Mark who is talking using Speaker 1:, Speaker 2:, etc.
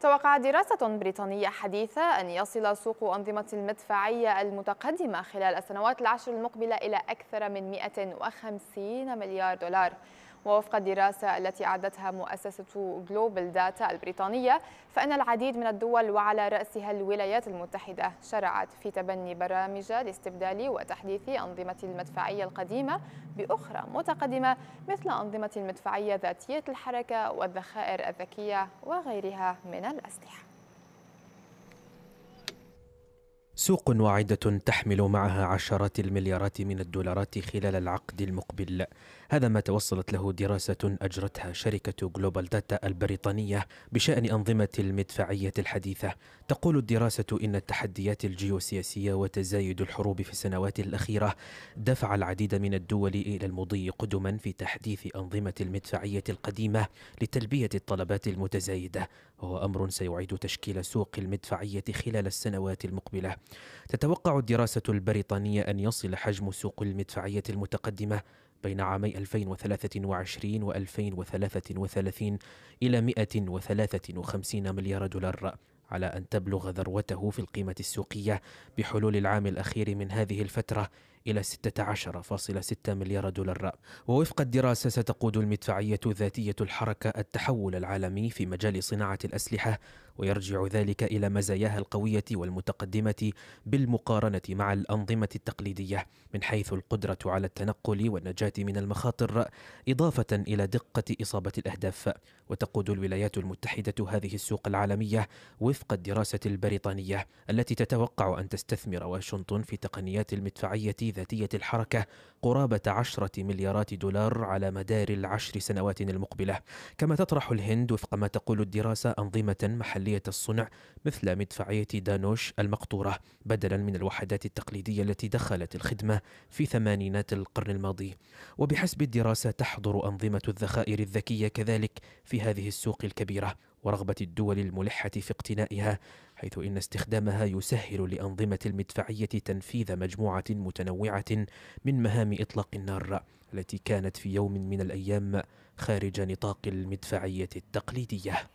Speaker 1: توقع دراسة بريطانية حديثة أن يصل سوق أنظمة المدفعية المتقدمة خلال السنوات العشر المقبلة إلى أكثر من 150 مليار دولار ووفق الدراسة التي أعدتها مؤسسة جلوبال داتا البريطانية فإن العديد من الدول وعلى رأسها الولايات المتحدة شرعت في تبني برامج لاستبدال وتحديث أنظمة المدفعية القديمة بأخرى متقدمة مثل أنظمة المدفعية ذاتية الحركة والذخائر الذكية وغيرها من الأسلحة
Speaker 2: سوق واعدة تحمل معها عشرات المليارات من الدولارات خلال العقد المقبل هذا ما توصلت له دراسة أجرتها شركة جلوبال داتا البريطانية بشأن أنظمة المدفعية الحديثة تقول الدراسة إن التحديات الجيوسياسية وتزايد الحروب في السنوات الأخيرة دفع العديد من الدول إلى المضي قدما في تحديث أنظمة المدفعية القديمة لتلبية الطلبات المتزايدة وهو أمر سيعيد تشكيل سوق المدفعية خلال السنوات المقبلة تتوقع الدراسة البريطانية أن يصل حجم سوق المدفعية المتقدمة بين عامي 2023 و 2033 إلى 153 مليار دولار على أن تبلغ ذروته في القيمة السوقية بحلول العام الأخير من هذه الفترة إلى 16.6 مليار دولار ووفق الدراسة ستقود المدفعية ذاتية الحركة التحول العالمي في مجال صناعة الأسلحة ويرجع ذلك إلى مزاياها القوية والمتقدمة بالمقارنة مع الأنظمة التقليدية من حيث القدرة على التنقل والنجاة من المخاطر إضافة إلى دقة إصابة الأهداف وتقود الولايات المتحدة هذه السوق العالمية وفق الدراسة البريطانية التي تتوقع أن تستثمر واشنطن في تقنيات المدفعية ذاتية الحركة قرابة عشرة مليارات دولار على مدار العشر سنوات المقبلة كما تطرح الهند وفق ما تقول الدراسة أنظمة محلية الصنع مثل مدفعية دانوش المقطورة بدلا من الوحدات التقليدية التي دخلت الخدمة في ثمانينات القرن الماضي وبحسب الدراسة تحضر أنظمة الذخائر الذكية كذلك في هذه السوق الكبيرة ورغبة الدول الملحة في اقتنائها حيث إن استخدامها يسهل لأنظمة المدفعية تنفيذ مجموعة متنوعة من مهام إطلاق النار التي كانت في يوم من الأيام خارج نطاق المدفعية التقليدية